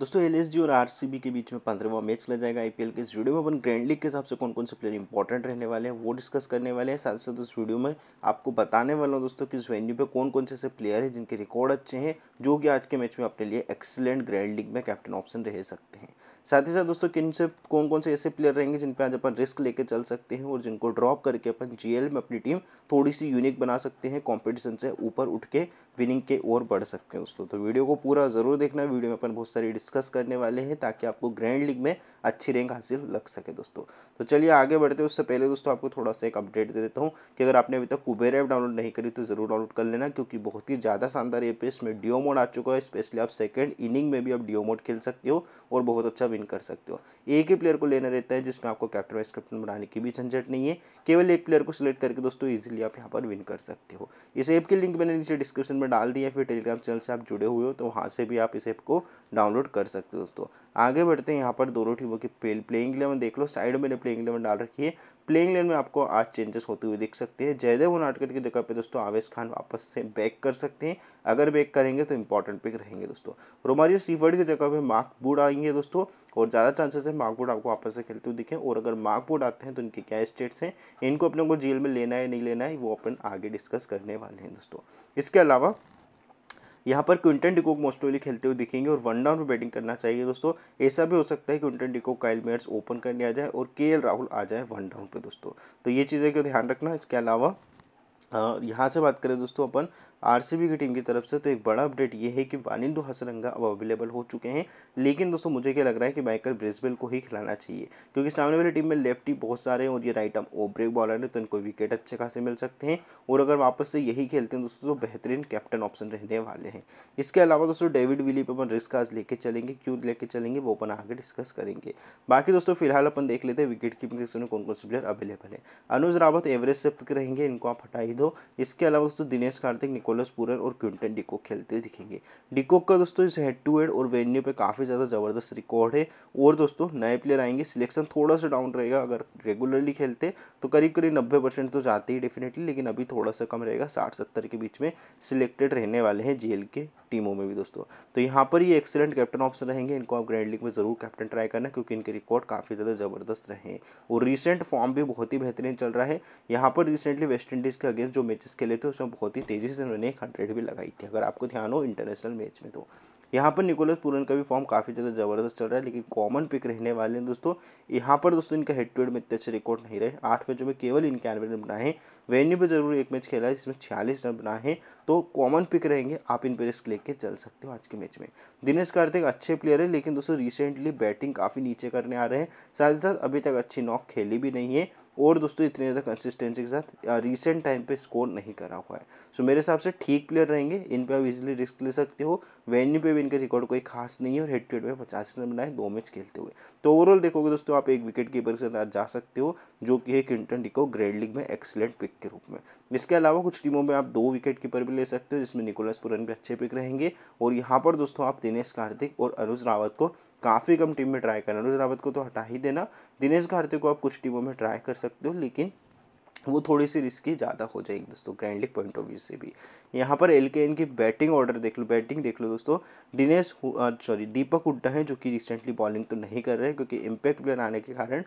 दोस्तों एल और आर के बीच में पंद्रहवा मैच खेला जाएगा आई के इस वीडियो में अपन ग्रैंड लीग के हिसाब से कौन कौन से प्लेयर इंपॉर्टेंट रहने वाले हैं वो डिस्कस करने वाले हैं साथ साथ उस वीडियो में आपको बताने वाला हूँ दोस्तों कि इस वेन्यू पे कौन कौन से ऐसे प्लेयर हैं जिनके रिकॉर्ड अच्छे हैं जो कि आज के मैच में अपने लिए एक्सलेंट ग्रैंड लीग में कैप्टन ऑप्शन रह सकते हैं साथ ही साथ दोस्तों किन से कौन कौन से ऐसे प्लेयर रहेंगे जिन पर आज अपन रिस्क लेकर चल सकते हैं और जिनको ड्रॉप करके अपन जी में अपनी टीम थोड़ी सी यूनिक बना सकते हैं कॉम्पिटिशन से ऊपर उठ के विनिंग के ओर बढ़ सकते हैं दोस्तों तो वीडियो को पूरा जरूर देखना वीडियो में अपन बहुत सारी डिस्कस करने वाले हैं ताकि आपको ग्रैंड लीग में अच्छी रैंक हासिल लग सके दोस्तों तो चलिए आगे बढ़ते हैं उससे पहले दोस्तों आपको थोड़ा सा एक अपडेट दे देता हूँ कि अगर आपने अभी तक कुबेर ऐप डाउनलोड नहीं करी तो ज़रूर डाउनलोड कर लेना क्योंकि बहुत ही ज़्यादा शानदार ऐप है इसमें डिओ मोड आ चुका है स्पेशली आप सेकेंड इनिंग में भी आप डिओ मोड खेल सकते हो और बहुत अच्छा विन कर सकते हो एक ही प्लेयर को लेना रहता है जिसमें आपको कैप्टन वाइस कैप्टन बनाने की भी झंझट नहीं है केवल एक प्लेयर को सिलेक्ट करके दोस्तों ईजिली आप यहाँ पर विन कर सकते हो इस ऐप की लिंक मैंने नीचे डिस्क्रिप्शन में डाल दी है फिर टेलीग्राम चैनल से आप जुड़े हुए हो तो वहाँ से भी आप इस ऐप को डाउनलोड कर सकते दोस्तों आगे बढ़ते हैं यहाँ पर दोनों टीमों के प्ले प्लेइंग इलेवन देख लो साइड में मैंने प्लेइंग इलेवन डाल रखी है प्लेइंग इलेवन में आपको आज चेंजेस होते हुए दिख सकते हैं जयदेव नाटकर की जगह पे दोस्तों आवेश खान वापस से बैक कर सकते हैं अगर बैक करेंगे तो इंपॉर्टेंट पिक रहेंगे दोस्तों रोमारियो सीफर्ड की जगह पे मार्क बूड आएंगे दोस्तों और ज़्यादा चांसेस है मार्क बूड आपको वापस से खेलते हुए दिखें और अगर मार्क बूड आते हैं तो इनके क्या स्टेट्स हैं इनको अपने को जेल में लेना है नहीं लेना है वो अपन आगे डिस्कस करने वाले हैं दोस्तों इसके अलावा यहाँ पर क्विंटन डिकोक मोस्टली खेलते हुए दिखेंगे और वन डाउन पर बैटिंग करना चाहिए दोस्तों ऐसा भी हो सकता है Quinton de Kock Kyle Mayers open करने आ जाए और के राहुल आ जाए वन डाउन पर दोस्तों तो ये चीज़ें का ध्यान रखना इसके अलावा यहाँ से बात करें दोस्तों अपन आरसीबी की टीम की तरफ से तो एक बड़ा अपडेट ये है कि वानिंदु हसरंगा अब अवेलेबल हो चुके हैं लेकिन दोस्तों मुझे क्या लग रहा है कि माइकल ब्रिस्बेल को ही खिलाना चाहिए क्योंकि सामने वाली टीम में लेफ्टी बहुत सारे हैं और ये right arm off break bowler है तो इनको विकेट अच्छे खासे मिल सकते हैं और अगर वापस से यही खेलते हैं दोस्तों तो बेहतरीन कैप्टन ऑप्शन रहने वाले हैं इसके अलावा दोस्तों डेविड विली पर अपन रिस्क आज लेके चलेंगे क्यों लेके चलेंगे वो अपन आगे डिस्कस करेंगे बाकी दोस्तों फिलहाल अपन देख लेते हैं विकेट कीपिंग कौन कौन से प्लेयर अवेलेबल है अनुज रावत एवरेज से पिक रहेंगे इनको आप हटा ही दो दो इसके अलावा दोस्तों दिनेश कार्तिक निकोलस पूरन और क्विंटन डिकोक खेलते दिखेंगे डिकोक का दोस्तों इस हेड टू हेड और वेन्यू पे काफ़ी ज़्यादा ज़बरदस्त रिकॉर्ड है और दोस्तों नए प्लेयर आएंगे सिलेक्शन थोड़ा सा डाउन रहेगा अगर रेगुलरली खेलते तो करीब करीब नब्बे परसेंट तो जाते ही डेफिनेटली लेकिन अभी थोड़ा सा कम रहेगा साठ सत्तर के बीच में सिलेक्टेड रहने वाले हैं जेल के टीमों में भी दोस्तों तो यहाँ पर ये एक्सेलेंट कैप्टन ऑप्शन रहेंगे इनको आप ग्रैंड लीग में ज़रूर कैप्टन ट्राई करना क्योंकि इनके रिकॉर्ड काफ़ी ज़्यादा ज़बरदस्त रहे और रिसेंट फॉर्म भी बहुत ही बेहतरीन चल रहा है यहाँ पर रिसेंटली वेस्ट इंडीज़ के अगेंस्ट अगेंस्ट जो मैचेस खेले थे उसमें बहुत ही तेज़ी से उन्होंने एक हंड्रेड भी लगाई थी अगर आपको ध्यान हो इंटरनेशनल मैच में तो यहाँ पर निकोलस पुरन का भी फॉर्म काफ़ी ज़्यादा ज़बरदस्त चल रहा है लेकिन कॉमन पिक रहने वाले हैं दोस्तों यहाँ पर दोस्तों इनका हेड टू हेड में इतने अच्छे रिकॉर्ड नहीं रहे आठ मैचों में केवल इक्यानवे रन बनाए हैं वेन्यू पर जरूर एक मैच खेला है जिसमें छियालीस रन बनाए हैं तो कॉमन पिक रहेंगे आप इन पर रिस्क लेके चल सकते हो आज के मैच में दिनेश कार्तिक अच्छे प्लेयर है लेकिन दोस्तों रिसेंटली बैटिंग काफ़ी नीचे करने आ रहे हैं साथ ही साथ अभी तक अच्छी नॉक खेली भी नहीं है और दोस्तों इतनी ज़्यादा कंसिस्टेंसी के साथ रिसेंट टाइम पे स्कोर नहीं करा हुआ है सो so, मेरे हिसाब से ठीक प्लेयर रहेंगे इन पे आप इजीली रिस्क ले सकते हो वेन्यू पे भी इनका रिकॉर्ड कोई खास नहीं है और हेड टू हेड में पचास रन बनाए दो मैच खेलते हुए तो ओवरऑल देखोगे दोस्तों आप एक विकेट कीपर के साथ आज जा सकते हो जो कि है किंटन डिको ग्रेड लीग में एक्सलेंट पिक के रूप में इसके अलावा कुछ टीमों में आप दो विकेट कीपर भी ले सकते हो जिसमें निकोलस पुरन भी अच्छे पिक रहेंगे और यहाँ पर दोस्तों आप दिनेश कार्तिक और अनुज रावत को काफ़ी कम टीम में ट्राई करना अनुज रावत को तो हटा ही देना दिनेश कार्तिक को आप कुछ टीमों में ट्राई कर सकते हो लेकिन वो थोड़ी सी रिस्की ज़्यादा हो जाएगी दोस्तों ग्रैंड पॉइंट ऑफ व्यू से भी यहाँ पर एल के एन की बैटिंग ऑर्डर देख लो बैटिंग देख लो दोस्तों दिनेश सॉरी दीपक हुड्डा हैं जो कि रिसेंटली बॉलिंग तो नहीं कर रहे हैं क्योंकि इम्पैक्ट प्लेयर आने के कारण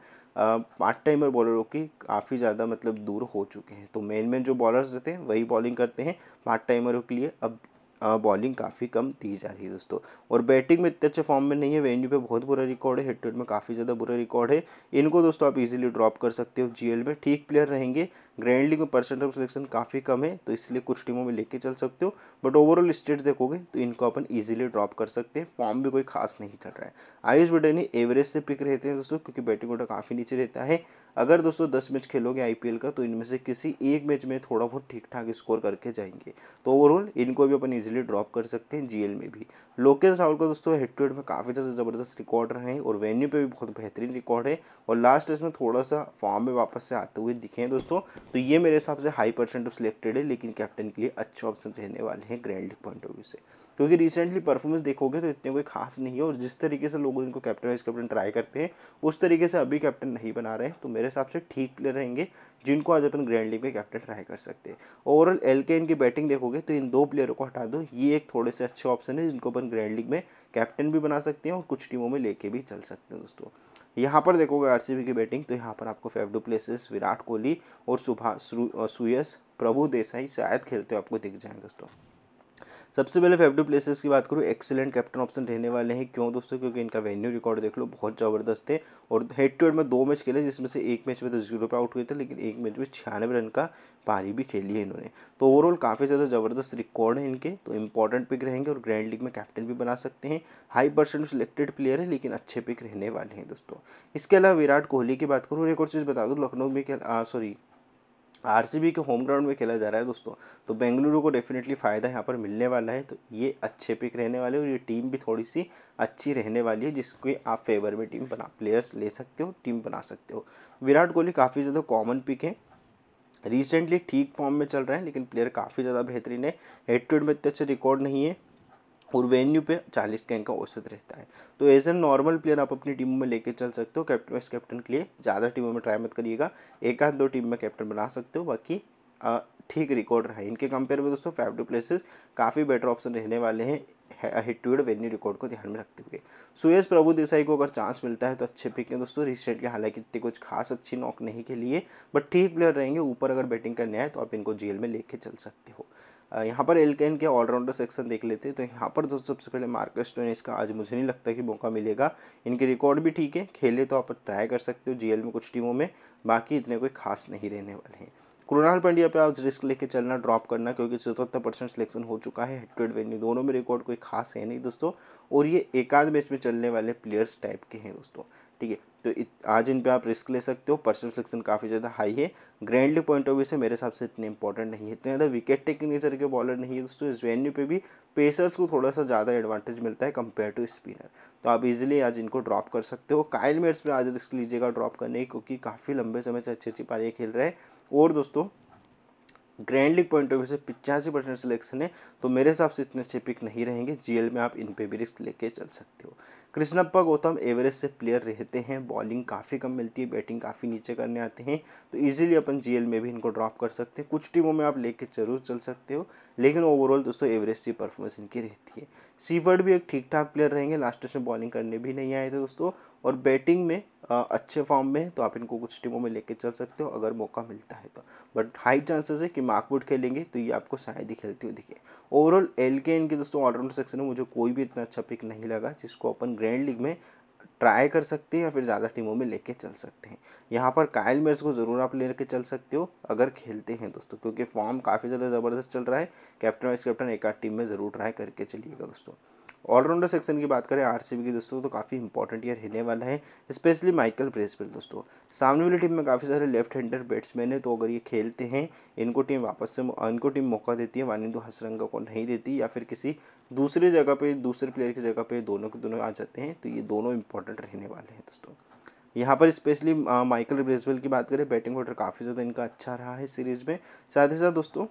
पार्ट टाइमर बॉलरों की काफ़ी ज़्यादा मतलब दूर हो चुके हैं तो मेन मेन जो बॉलर्स रहते हैं वही बॉलिंग करते हैं पार्ट टाइमरों के लिए अब बॉलिंग काफ़ी कम दी जा रही है दोस्तों और बैटिंग में इतने अच्छे फॉर्म में नहीं है वेन्यू पे बहुत बुरा रिकॉर्ड है टू हेड में काफ़ी ज़्यादा बुरा रिकॉर्ड है इनको दोस्तों आप इजीली ड्रॉप कर सकते हो जीएल में ठीक प्लेयर रहेंगे ग्रैंड लीग में परसेंट ऑफ सिलेक्शन काफ़ी कम है तो इसलिए कुछ टीमों में लेके चल सकते हो बट ओवरऑल स्टेट देखोगे तो इनको अपन ईजिली ड्रॉप कर सकते हैं फॉर्म भी कोई खास नहीं चल रहा है आयुष बडेनी एवरेज से पिक रहते हैं दोस्तों क्योंकि बैटिंग ऑर्डर काफ़ी नीचे रहता है अगर दोस्तों दस मैच खेलोगे आई का तो इनमें से किसी एक मैच में थोड़ा बहुत ठीक ठाक स्कोर करके जाएंगे तो ओवरऑल इनको भी अपन ईजिली ड्रॉप कर सकते हैं जीएल में भी लोकेश राहुल का दोस्तों हेड टू हेड में काफ़ी ज़्यादा ज़बरदस्त रिकॉर्ड रहे हैं और वेन्यू पर भी बहुत बेहतरीन रिकॉर्ड है और लास्ट टेस्ट में थोड़ा सा फॉर्म में वापस से आते हुए दिखे हैं दोस्तों तो ये मेरे हिसाब से हाई परसेंट ऑफ सिलेक्टेड है लेकिन कैप्टन के लिए अच्छे ऑप्शन रहने वाले हैं ग्रैंड पॉइंट ऑफ व्यू से क्योंकि रिसेंटली परफॉर्मेंस देखोगे तो इतने कोई खास नहीं है और जिस तरीके से लोग इनको कैप्टन वाइस कैप्टन ट्राई करते हैं उस तरीके से अभी कैप्टन नहीं बना रहे तो मेरे हिसाब से ठीक प्लेयर रहेंगे जिनको आज अपन ग्रैंड लीग में कैप्टन ट्राई कर सकते हैं ओवरऑल एल के इनकी बैटिंग देखोगे तो इन दो प्लेयरों को हटा दो ये एक थोड़े से अच्छे ऑप्शन है जिनको अपन ग्रैंड लीग में कैप्टन भी बना सकते हैं और कुछ टीमों में लेके भी चल सकते हैं दोस्तों यहाँ पर देखोगे आर की बैटिंग तो यहाँ पर आपको फेफ प्लेसेस विराट कोहली और सुभाष सुयस प्रभु देसाई शायद खेलते हो आपको दिख जाए दोस्तों सबसे पहले फेफ प्लेसेस की बात करूँ एक्सेलेंट कैप्टन ऑप्शन रहने वाले हैं क्यों दोस्तों क्योंकि इनका वेन्यू रिकॉर्ड देख लो बहुत ज़बरदस्त है और हेड टू हेड में दो मैच खेले जिसमें से एक मैच में तो जीरो पे आउट हुए थे लेकिन एक मैच में छियानवे रन का पारी भी खेली है इन्होंने तो ओवरऑल काफ़ी ज़्यादा ज़बरदस्त रिकॉर्ड है इनके तो इंपॉर्टेंट पिक रहेंगे और ग्रैंड लीग में कैप्टन भी बना सकते हैं हाई परसेंट सिलेक्टेड प्लेयर है लेकिन अच्छे पिक रहने वाले हैं दोस्तों इसके अलावा विराट कोहली की बात करूँ एक और चीज़ बता दूँ लखनऊ में सॉरी आरसीबी के होम ग्राउंड में खेला जा रहा है दोस्तों तो बेंगलुरु को डेफिनेटली फ़ायदा यहाँ पर मिलने वाला है तो ये अच्छे पिक रहने वाले और ये टीम भी थोड़ी सी अच्छी रहने वाली है जिसके आप फेवर में टीम बना प्लेयर्स ले सकते हो टीम बना सकते हो विराट कोहली काफ़ी ज़्यादा कॉमन पिक है रिसेंटली ठीक फॉर्म में चल रहे हैं लेकिन प्लेयर काफ़ी ज़्यादा बेहतरीन है हेड टू हेड में इतने अच्छे रिकॉर्ड नहीं है और वेन्यू पे चालीस का इनका औसत रहता है तो एज एन नॉर्मल प्लेयर आप अपनी टीमों में लेके चल सकते हो कैप्टन वाइस कैप्टन के लिए ज़्यादा टीमों में ट्राई मत करिएगा एक आध दो टीम में कैप्टन बना सकते हो बाकी ठीक रिकॉर्ड रहा है इनके कंपेयर में दोस्तों फाइव टू प्लेसेस काफ़ी बेटर ऑप्शन रहने वाले हैं head to head venue record को ध्यान में रखते हुए सुयश प्रभु देसाई को अगर चांस मिलता है तो अच्छे पिक हैं दोस्तों रिसेंटली हालांकि इतनी कुछ खास अच्छी नॉक नहीं के लिए बट ठीक प्लेयर रहेंगे ऊपर अगर बैटिंग करने आए तो आप इनको जेल में लेके चल सकते हो यहाँ पर एलकेन के ऑलराउंडर सेक्शन देख लेते हैं तो यहाँ पर दोस्तों सबसे पहले मार्कस टोनेस का आज मुझे नहीं लगता कि मौका मिलेगा इनके रिकॉर्ड भी ठीक है खेले तो आप ट्राई कर सकते हो जीएल में कुछ टीमों में बाकी इतने कोई खास नहीं रहने वाले हैं कृणाल पंड्या पे आप रिस्क लेके चलना ड्रॉप करना क्योंकि चौहत्तर परसेंट सिलेक्शन हो चुका है हेड टू हेड वेन्यू दोनों में रिकॉर्ड कोई खास है नहीं दोस्तों और ये एकाध मैच में चलने वाले प्लेयर्स टाइप के हैं दोस्तों ठीक है तो इत, आज इन पर आप रिस्क ले सकते हो पर्सनल सिलेक्शन काफ़ी ज़्यादा हाई है ग्रैंडली पॉइंट ऑफ व्यू से मेरे हिसाब से इतने इंपॉर्टेंट नहीं है इतने ज़्यादा विकेट टेकिंग नेचर के बॉलर नहीं है दोस्तों इस वेन्यू पे भी पेसर्स को थोड़ा सा ज़्यादा एडवांटेज मिलता है कंपेयर टू स्पिनर तो आप इजिली आज इनको ड्रॉप कर सकते हो कायल मेट्स में आज रिस्क लीजिएगा ड्रॉप करने क्योंकि काफ़ी लंबे समय से अच्छी अच्छी पारियाँ खेल रहे हैं और दोस्तों grand league point of view से पिचासी परसेंट सिलेक्शन है तो मेरे हिसाब से इतने अच्छे पिक नहीं रहेंगे जीएल में आप इन पे भी रिस्क लेके चल सकते हो कृष्णप्पा गौतम एवरेज से प्लेयर रहते हैं बॉलिंग काफ़ी कम मिलती है बैटिंग काफ़ी नीचे करने आते हैं तो ईजिली अपन जीएल में भी इनको ड्रॉप कर सकते हैं कुछ टीमों में आप लेके जरूर चल सकते हो लेकिन ओवरऑल दोस्तों एवरेज सी परफॉर्मेंस इनकी रहती है सीवर्ड भी एक ठीक ठाक प्लेयर रहेंगे लास्ट में बॉलिंग करने भी नहीं आए थे दोस्तों और बैटिंग में आ, अच्छे फॉर्म में तो आप इनको कुछ टीमों में लेके चल सकते हो अगर मौका मिलता है तो बट हाई चांसेस है कि मार्कबुट खेलेंगे तो ये आपको शायद ही खेलती हुई दिखे ओवरऑल एल के एन के दोस्तों ऑलराउंडर सेक्शन में मुझे कोई भी इतना अच्छा पिक नहीं लगा जिसको अपन ग्रैंड लीग में ट्राई कर सकते हैं या फिर ज़्यादा टीमों में लेके चल सकते हैं यहाँ पर कायल मेर्स को ज़रूर आप लेके चल सकते हो अगर खेलते हैं दोस्तों क्योंकि फॉर्म काफ़ी ज़्यादा ज़बरदस्त चल रहा है कैप्टन वाइस कैप्टन एक आध टीम में ज़रूर ट्राई करके चलिएगा दोस्तों ऑलराउंडर सेक्शन की बात करें आर की दोस्तों तो काफ़ी इंपॉर्टेंट ईयर हिलने वाला है स्पेशली माइकल ब्रेसवेल दोस्तों सामने वाली टीम में काफ़ी सारे लेफ्ट हैंडर बैट्समैन है तो अगर ये खेलते हैं इनको टीम वापस से इनको टीम मौका देती है वानिंदो हसरंगा को नहीं देती या फिर किसी दूसरे जगह पर दूसरे प्लेयर की जगह पर दोनों के दोनों आ जाते हैं तो ये दोनों इंपॉर्टेंट रहने वाले हैं दोस्तों यहाँ पर स्पेशली माइकल ब्रेसवेल की बात करें बैटिंग ऑर्डर काफ़ी ज़्यादा इनका अच्छा रहा है सीरीज़ में साथ ही साथ दोस्तों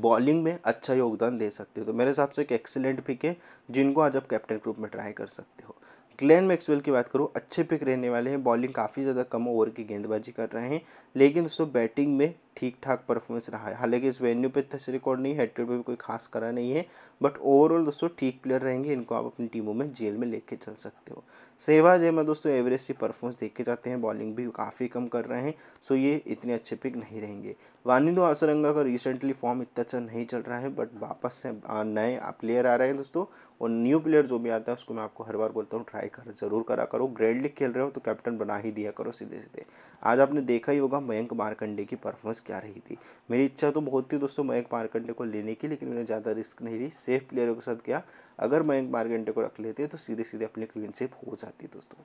बॉलिंग में अच्छा योगदान दे सकते हो तो मेरे हिसाब से एक एक्सेलेंट पिक है जिनको आज आप कैप्टन ग्रुप में ट्राई कर सकते हो ग्लेन मैक्सवेल की बात करूँ अच्छे पिक रहने वाले हैं बॉलिंग काफ़ी ज़्यादा कम ओवर की गेंदबाजी कर रहे हैं लेकिन दोस्तों बैटिंग में ठीक ठाक परफॉर्मेंस रहा है हालांकि इस वेन्यू पे टच रिकॉर्ड नहीं है पे भी कोई खास करा नहीं है बट ओवरऑल दोस्तों ठीक प्लेयर रहेंगे इनको आप अपनी टीमों में जेल में लेके चल सकते हो सहवाज अहमद दोस्तों एवरेज सी परफॉर्मेंस देख के जाते हैं बॉलिंग भी काफ़ी कम कर रहे हैं सो ये इतने अच्छे पिक नहीं रहेंगे वानिंदो आसरंगा का रिसेंटली फॉर्म इतना अच्छा नहीं चल रहा है बट वापस से नए प्लेयर आ रहे हैं दोस्तों और न्यू प्लेयर जो भी आता है उसको मैं आपको हर बार बोलता हूँ ट्राई कर जरूर करा करो ग्रैंड लीग खेल रहे हो तो कैप्टन बना ही दिया करो सीधे सीधे आज आपने देखा ही होगा मयंक मारकंडे की परफॉर्मेंस क्या रही थी मेरी इच्छा तो बहुत थी दोस्तों मयंक मार्कंडे को लेने की लेकिन मैंने ज़्यादा रिस्क नहीं ली सेफ प्लेयरों के साथ गया अगर मयंक मार्कंडे को रख लेते तो सीधे सीधे अपनी क्लीनशिप हो जाती दोस्तों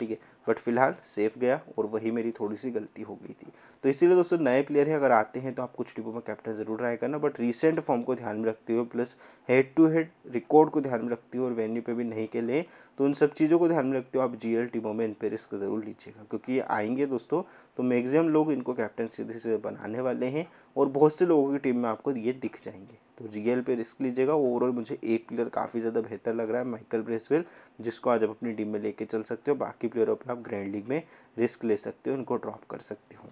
ठीक है बट फिलहाल सेफ गया और वही मेरी थोड़ी सी गलती हो गई थी तो इसीलिए दोस्तों नए प्लेयर हैं अगर आते हैं तो आप कुछ टीमों में कैप्टन जरूर ट्राई करना बट रिसेंट फॉर्म को ध्यान में रखते हुए plus head to head record को ध्यान में रखते हुए और वेन्यू पे भी नहीं के लिए तो उन सब चीज़ों को ध्यान में रखते हुए आप जी टीमों में इन पर रिस्क ज़रूर लीजिएगा क्योंकि ये आएंगे दोस्तों तो मैगजिम लोग इनको कैप्टन सीधे सीधे बनाने वाले हैं और बहुत से लोगों की टीम में आपको ये दिख जाएंगे तो जीएल पे रिस्क लीजिएगा ओवरऑल मुझे एक प्लेयर काफ़ी ज़्यादा बेहतर लग रहा है माइकल ब्रेसवेल जिसको आज आप अपनी टीम में लेके चल सकते हो बाकी प्लेयरों पर आप ग्रैंड लीग में रिस्क ले सकते हो उनको ड्रॉप कर सकते हो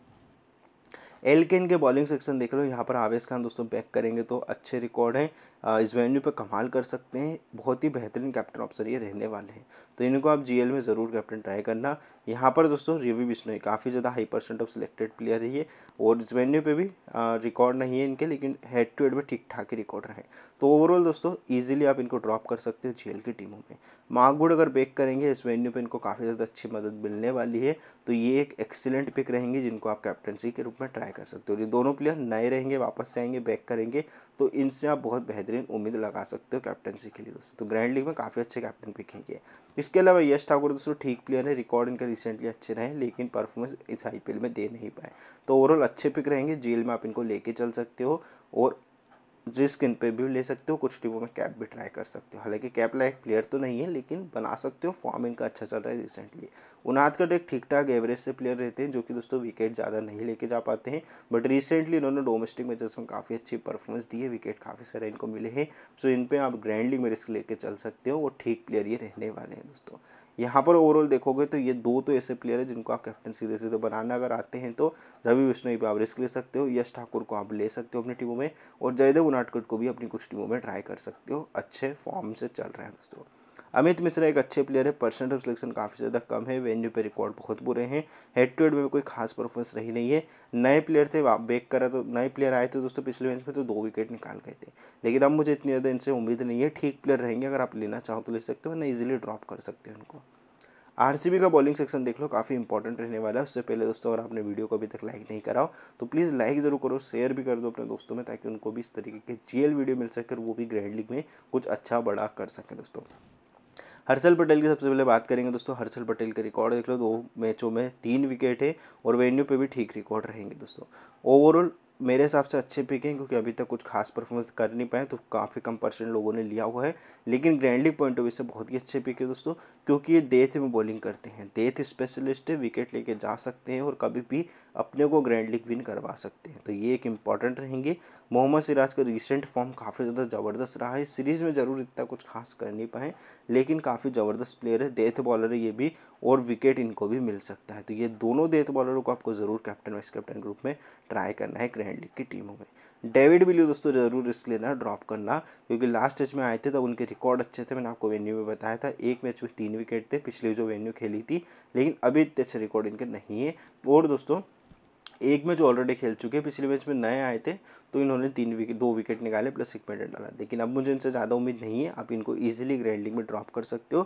एल के बॉलिंग सेक्शन देख लो यहाँ पर आवेश खान दोस्तों बैक करेंगे तो अच्छे रिकॉर्ड हैं इस वेन्यू पर कमाल कर सकते हैं बहुत ही बेहतरीन कैप्टन ऑप्शन ये रहने वाले हैं तो इनको आप जीएल में ज़रूर कैप्टन ट्राई करना यहाँ पर दोस्तों रिव्यू बिश्नोई काफ़ी ज़्यादा high percent of selected player रही है और इस वेन्यू पे भी रिकॉर्ड नहीं है इनके लेकिन हेड टू हेड में ठीक ठाक ही रिकॉर्ड रहे तो ओवरऑल दोस्तों ईजिली आप इनको ड्रॉप कर सकते हो जी की टीमों में मागुड़ अगर बेक करेंगे इस वेन्यू पर इनको काफ़ी ज़्यादा अच्छी मदद मिलने वाली है तो ये एक एक्सीलेंट पिक रहेंगे जिनको आप कैप्टनसी के रूप में ट्राई कर सकते हो ये दोनों प्लेयर नए रहेंगे वापस से आएंगे बैक करेंगे तो इनसे आप बहुत बेहतरीन उम्मीद लगा सकते हो कैप्टनसी के लिए दोस्तों तो ग्रैंड लीग में काफ़ी अच्छे कैप्टन पिक हैं ये इसके अलावा यश ठाकुर दोस्तों ठीक प्लेयर है रिकॉर्ड इनके रिसेंटली अच्छे रहे लेकिन परफॉर्मेंस इस आई में दे नहीं पाए तो ओवरऑल अच्छे पिक रहेंगे जेल में आप इनको लेके चल सकते हो और जिस स्किन पे भी ले सकते हो कुछ टीमों में कैप भी ट्राई कर सकते हो हालांकि कैप लायक प्लेयर तो नहीं है लेकिन बना सकते हो फॉर्म इनका अच्छा चल रहा है रिसेंटली उनाद का एक ठीक ठाक एवरेज से प्लेयर रहते हैं जो कि दोस्तों विकेट ज़्यादा नहीं लेके जा पाते हैं बट रिसेंटली इन्होंने डोमेस्टिक मैचेस में काफ़ी अच्छी परफॉर्मेंस दी है विकेट काफ़ी सारे इनको मिले हैं सो इन पर आप ग्रैंडली में रिस्क लेकर चल सकते हो वो ठीक प्लेयर ये रहने वाले हैं दोस्तों यहाँ पर ओवरऑल देखोगे तो ये दो तो ऐसे प्लेयर है जिनको आप कैप्टन सीधे सीधे बनाना अगर आते हैं तो रवि बिश्नोई पर आप रिस्क ले सकते हो यश ठाकुर को आप ले सकते हो अपनी टीमों में और जयदेव उनाटकट को भी अपनी कुछ टीमों में ट्राई कर सकते हो अच्छे फॉर्म से चल रहे हैं दोस्तों अमित मिश्रा एक अच्छे प्लेयर है परसेंट ऑफ सिलेक्शन काफ़ी ज़्यादा कम है वेन्यू पे रिकॉर्ड बहुत बुरे हैं हेड टू हेड में कोई खास परफॉर्मेंस रही नहीं है नए प्लेयर थे बेक करा तो नए प्लेयर आए थे दोस्तों पिछले मैच में तो दो विकेट निकाल गए थे लेकिन अब मुझे इतनी ज़्यादा इनसे उम्मीद नहीं है ठीक प्लेयर रहेंगे अगर आप लेना चाहो तो ले सकते हो ना इजिली ड्रॉप कर सकते हो उनको आर का बॉलिंग सेक्शन देख लो काफ़ी इंपॉर्टेंट रहने वाला है उससे पहले दोस्तों अगर आपने वीडियो को अभी तक लाइक नहीं कराओ तो प्लीज़ लाइक ज़रूर करो शेयर भी कर दो अपने दोस्तों में ताकि उनको भी इस तरीके के जीएल वीडियो मिल सके वो भी ग्रैंड लीग में कुछ अच्छा बड़ा कर सकें दोस्तों हर्षल पटेल की सबसे पहले बात करेंगे दोस्तों हर्षल पटेल का रिकॉर्ड देख लो दो मैचों में तीन विकेट है और वेन्यू पे भी ठीक रिकॉर्ड रहेंगे दोस्तों ओवरऑल मेरे हिसाब से अच्छे पिक हैं क्योंकि अभी तक कुछ खास परफॉर्मेंस कर नहीं पाए तो काफ़ी कम परसेंट लोगों ने लिया हुआ है लेकिन ग्रैंड पॉइंट ऑफ व्यू से बहुत ही अच्छे पिक है दोस्तों क्योंकि ये देथ में बॉलिंग करते हैं देथ स्पेशलिस्ट है विकेट लेके जा सकते हैं और कभी भी अपने को ग्रैंड लीग विन करवा सकते हैं तो ये एक इंपॉर्टेंट रहेंगे मोहम्मद सिराज का रिसेंट फॉर्म काफ़ी ज़्यादा ज़बरदस्त रहा है सीरीज़ में ज़रूर इतना कुछ खास कर नहीं पाए लेकिन काफ़ी ज़बरदस्त प्लेयर है देथ बॉलर है ये भी और विकेट इनको भी मिल सकता है तो ये दोनों देथ बॉलरों को आपको ज़रूर कैप्टन वाइस कैप्टन ग्रुप में ट्राई करना है दिल्ली की टीम हो गई डेविड बिल्यू दोस्तों ज़रूर रिस्क लेना ड्रॉप करना क्योंकि लास्ट मैच में आए थे तब उनके रिकॉर्ड अच्छे थे मैंने आपको वेन्यू में बताया था एक मैच में तीन विकेट थे पिछले जो वेन्यू खेली थी लेकिन अभी इतने अच्छे रिकॉर्ड इनके नहीं है और दोस्तों एक में जो ऑलरेडी खेल चुके हैं पिछले मैच में नए आए थे तो इन्होंने तीन विकेट दो विकेट निकाले प्लस एक मेडल डाला लेकिन अब मुझे इनसे ज़्यादा उम्मीद नहीं है आप इनको ईजिली ग्रैंडिंग में ड्रॉप कर सकते हो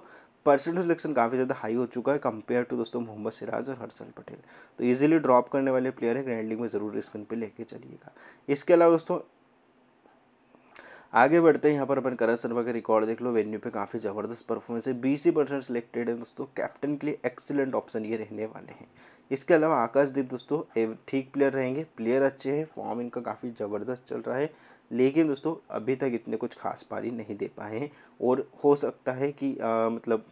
परसेंटेज सिलेक्शन काफ़ी ज़्यादा हाई हो चुका है कंपेयर टू दोस्तों मोहम्मद सिराज और हर्षल पटेल तो ईजिली ड्रॉप करने वाले प्लेयर है ग्रैंड में ज़रूर रिस्क पर लेके चलिएगा इसके अलावा दोस्तों आगे बढ़ते हैं यहाँ पर अपन करण शर्मा का रिकॉर्ड देख लो वेन्यू पे काफ़ी ज़बरदस्त परफॉर्मेंस है बीसी परसेंट सिलेक्टेड है दोस्तों कैप्टन के लिए एक्सीलेंट ऑप्शन ये रहने वाले हैं इसके अलावा आकाशदीप दोस्तों ठीक प्लेयर रहेंगे प्लेयर अच्छे हैं फॉर्म इनका काफ़ी ज़बरदस्त चल रहा है लेकिन दोस्तों अभी तक इतने कुछ खास पारी नहीं दे पाए हैं और हो सकता है कि आ, मतलब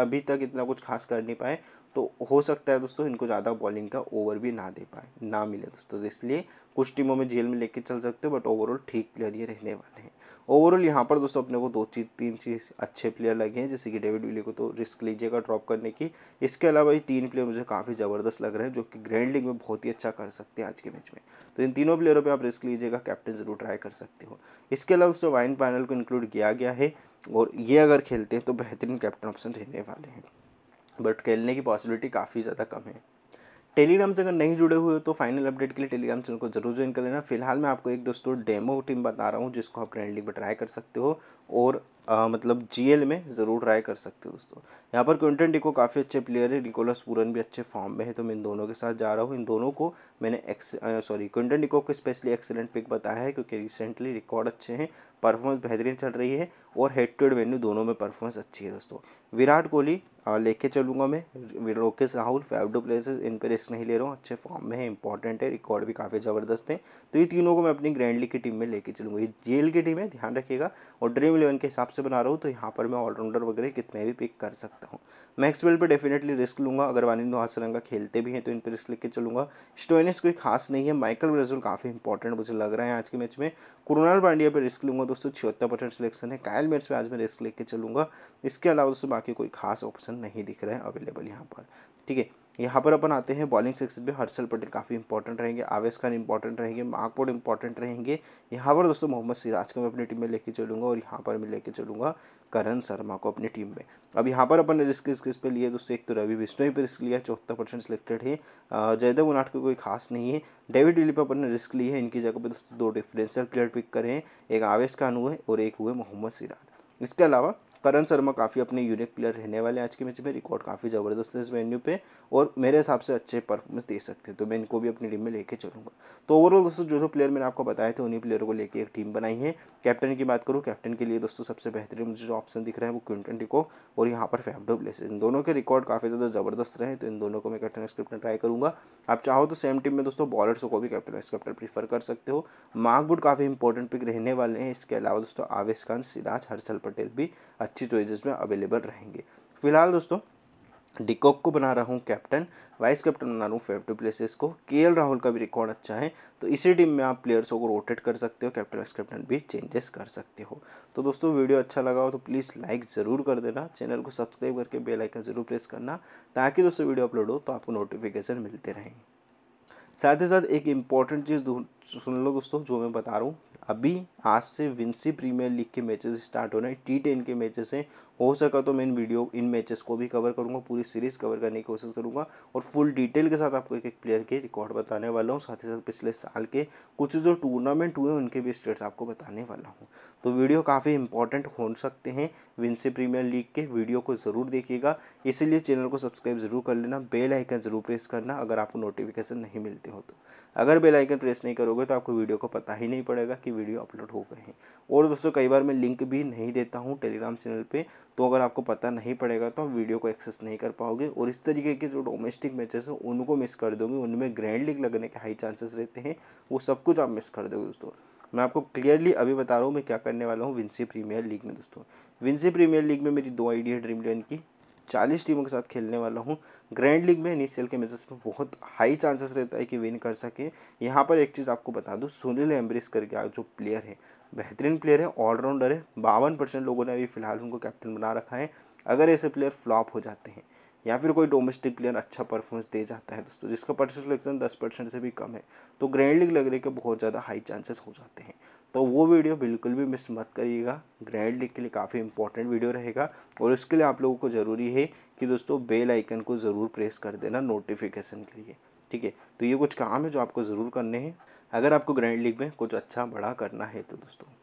अभी तक इतना कुछ खास कर नहीं पाए तो हो सकता है दोस्तों इनको ज़्यादा बॉलिंग का ओवर भी ना दे पाए ना मिले दोस्तों तो इसलिए कुछ टीमों में जेल में लेके चल सकते हो बट ओवरऑल ठीक प्लेयर ये रहने वाले हैं ओवरऑल यहाँ पर दोस्तों अपने को दो चीज तीन चीज अच्छे प्लेयर लगे हैं जैसे कि डेविड विली को तो रिस्क लीजिएगा ड्रॉप करने की इसके अलावा ये तीन प्लेयर मुझे काफ़ी ज़बरदस्त लग रहे हैं जो कि ग्रैंड लीग में बहुत ही अच्छा कर सकते हैं आज के मैच में तो इन तीनों प्लेयरों पर आप रिस्क लीजिएगा कैप्टन जरूर ट्राई कर सकते हो इसके अलावा दोस्तों वाइन पैनल को इंक्लूड किया गया है और ये अगर खेलते हैं तो बेहतरीन कैप्टन ऑप्शन रहने वाले हैं बट खेलने की पॉसिबिलिटी काफ़ी ज़्यादा कम है टेलीग्राम से अगर नहीं जुड़े हुए तो फाइनल अपडेट के लिए टेलीग्राम चैनल को जरूर ज्वाइन कर लेना फिलहाल मैं आपको एक दोस्तों डेमो टीम बता रहा हूँ जिसको आप फ्रेंडली पर ट्राई कर सकते हो और आ, मतलब जी में ज़रूर ट्राई कर सकते हो दोस्तों यहाँ पर क्विंटन डिको काफ़ी अच्छे प्लेयर है निकोलस पूरन भी अच्छे फॉर्म में है तो मैं इन दोनों के साथ जा रहा हूँ इन दोनों को मैंने एक्स सॉरी क्विंटन डिको को स्पेशली एक्सेलेंट पिक बताया है क्योंकि रिसेंटली रिकॉर्ड अच्छे हैं परफॉर्मेंस बेहतरीन चल रही है और हेड टू हेड वेन्यू दोनों में परफॉर्मेंस अच्छी है दोस्तों विराट कोहली लेके चलूँगा मैं Lokesh Rahul Faf du Plessis इन पर रिस्क नहीं ले रहा हूँ अच्छे फॉर्म में है इंपॉर्टेंट है रिकॉर्ड भी काफ़ी ज़बरदस्त है तो ये तीनों को मैं अपनी ग्रैंडली की टीम में लेके चलूँगा ये जेल की टीम है ध्यान रखिएगा और ड्रीम इलेवन के हिसाब से बना रहा हूँ तो यहाँ पर मैं ऑलराउंडर वगैरह कितने भी पिक कर सकता हूँ मैक्सवेल पे डेफिनेटली रिस्क लूँगा अगर वानिंदो हासरंगा खेलते भी हैं तो इन पर रिस्क लेके चलूँगा स्टोइनिस कोई खास नहीं है माइकल ब्रेजुल काफ़ी इंपॉर्टेंट मुझे लग रहा है आज के मैच में कुरुणाल पांड्या पर रिस्क लूँगा दोस्तों छिहत्तर परसेंट सिलेक्शन है कायल मेट्स पर आज मैं रिस्क लेके चलूँगा इसके अलावा दोस्तों बाकी कोई खास ऑप्शन नहीं दिख रहा है अवेलेबल यहाँ पर ठीक है यहाँ पर अपन आते हैं बॉलिंग सेक्शन पे हर्षल पटेल काफ़ी इंपॉर्टेंट रहेंगे आवेश खान इंपॉर्टेंट रहेंगे माकपोड इंपॉर्टेंट रहेंगे यहाँ पर दोस्तों मोहम्मद सिराज को मैं अपनी टीम में लेके चलूँगा और यहाँ पर मैं लेके चलूँगा करण शर्मा को अपनी टीम में अब यहाँ पर अपन रिस्क रिस्क पे लिए दोस्तों एक तो रवि बिश्नोई पर रिस्क लिया चौथा परसेंट सिलेक्टेड है जयदेव उनाट को कोई खास नहीं है डेविड विली पर अपन ने रिस्क ली है इनकी जगह पर दोस्तों दो डिफरेंशियल प्लेयर पिक करें एक आवेश खान हुए और एक हुए मोहम्मद सिराज इसके अलावा करण शर्मा काफ़ी अपने यूनिक प्लेयर रहने वाले हैं आज के मैच में रिकॉर्ड काफ़ी ज़बरदस्त है इस वेन्यू पे और मेरे हिसाब से अच्छे परफॉर्मेंस दे सकते हैं तो मैं इनको भी अपनी टीम में लेके चलूँगा तो ओवरऑल दोस्तों जो जो प्लेयर मैंने आपको बताए थे उन्हीं प्लेयर को लेकर एक टीम बनाई है कैप्टन की बात करूँ कैप्टन के लिए दोस्तों सबसे बेहतरीन मुझे जो ऑप्शन दिख रहा है वो क्विंटन टिको और यहाँ पर फैफडो प्लेस इन दोनों के रिकॉर्ड काफ़ी ज़्यादा ज़बरदस्त रहे तो इन दोनों को मैं कैप्टन कैप्टन ट्राई करूँगा आप चाहो तो सेम टीम में दोस्तों बॉलर्स को भी कैप्टन कैप्टन प्रीफर कर सकते हो बुड काफ़ी इंपॉर्टेंट पिक रहने वाले हैं इसके अलावा दोस्तों आवेश खान सिराज हर्षल पटेल भी अच्छा अच्छी चॉइसेस में अवेलेबल रहेंगे फिलहाल दोस्तों डिकॉक को बना रहा हूँ कैप्टन वाइस कैप्टन बना रहा हूँ फेव टू प्लेसेस को के राहुल का भी रिकॉर्ड अच्छा है तो इसी टीम में आप प्लेयर्सों को रोटेट कर सकते हो कैप्टन वाइस कैप्टन भी चेंजेस कर सकते हो तो दोस्तों वीडियो अच्छा लगा हो तो प्लीज़ लाइक ज़रूर कर देना चैनल को सब्सक्राइब करके बेलाइकन ज़रूर प्रेस करना ताकि दोस्तों वीडियो अपलोड हो तो आपको नोटिफिकेशन मिलते रहें साथ ही साथ एक इम्पॉर्टेंट चीज़ सुन लो दोस्तों जो मैं बता रहा हूँ अभी आज से विंसी प्रीमियर लीग के मैचेस स्टार्ट हो रहे हैं टी टेन के मैचेस हैं हो सका तो मैं इन वीडियो इन मैचेस को भी कवर करूँगा पूरी सीरीज़ कवर करने की कोशिश करूँगा और फुल डिटेल के साथ आपको एक एक प्लेयर के रिकॉर्ड बताने वाला हूँ साथ ही साथ पिछले साल के कुछ जो टूर्नामेंट हुए उनके भी स्टेट्स आपको बताने वाला हूँ तो वीडियो काफ़ी इंपॉर्टेंट हो सकते हैं विंसी प्रीमियर लीग के वीडियो को ज़रूर देखिएगा इसीलिए चैनल को सब्सक्राइब ज़रूर कर लेना बेलाइकन ज़रूर प्रेस करना अगर आपको नोटिफिकेशन नहीं मिलते हो तो अगर बेल आइकन प्रेस नहीं करोगे करोगे तो आपको वीडियो को पता ही नहीं पड़ेगा कि वीडियो अपलोड हो गए हैं और दोस्तों कई बार मैं लिंक भी नहीं देता हूँ टेलीग्राम चैनल पर तो अगर आपको पता नहीं पड़ेगा तो आप वीडियो को एक्सेस नहीं कर पाओगे और इस तरीके के जो डोमेस्टिक मैचेस हैं उनको मिस कर दोगे उनमें ग्रैंड लीग लगने के हाई चांसेस रहते हैं वो सब कुछ आप मिस कर दोगे दोस्तों मैं आपको क्लियरली अभी बता रहा हूँ मैं क्या करने वाला हूँ विंसी प्रीमियर लीग में दोस्तों विंसी प्रीमियर लीग में मेरी दो आईडी है ड्रीम इलेवन की चालीस टीमों के साथ खेलने वाला हूँ ग्रैंड लीग में नीसीएल के मैचेस में बहुत हाई चांसेस रहता है कि विन कर सके यहाँ पर एक चीज़ आपको बता दूँ सुनील एम्ब्रिस करके आज जो प्लेयर है बेहतरीन प्लेयर है ऑलराउंडर है बावन परसेंट लोगों ने अभी फ़िलहाल उनको कैप्टन बना रखा है अगर ऐसे प्लेयर फ्लॉप हो जाते हैं या फिर कोई डोमेस्टिक प्लेयर अच्छा परफॉर्मेंस दे जाता है दोस्तों जिसका परसेंट सिलेक्शन दस परसेंट से भी कम है तो ग्रैंड लीग लगने के बहुत ज़्यादा हाई चांसेस हो जाते हैं तो वो वीडियो बिल्कुल भी मिस मत करिएगा ग्रैंड लीग के लिए काफ़ी इंपॉर्टेंट वीडियो रहेगा और उसके लिए आप लोगों को ज़रूरी है कि दोस्तों बेल आइकन को ज़रूर प्रेस कर देना नोटिफिकेशन के लिए ठीक है तो ये कुछ काम है जो आपको ज़रूर करने हैं अगर आपको ग्रैंड लीग में कुछ अच्छा बड़ा करना है तो दोस्तों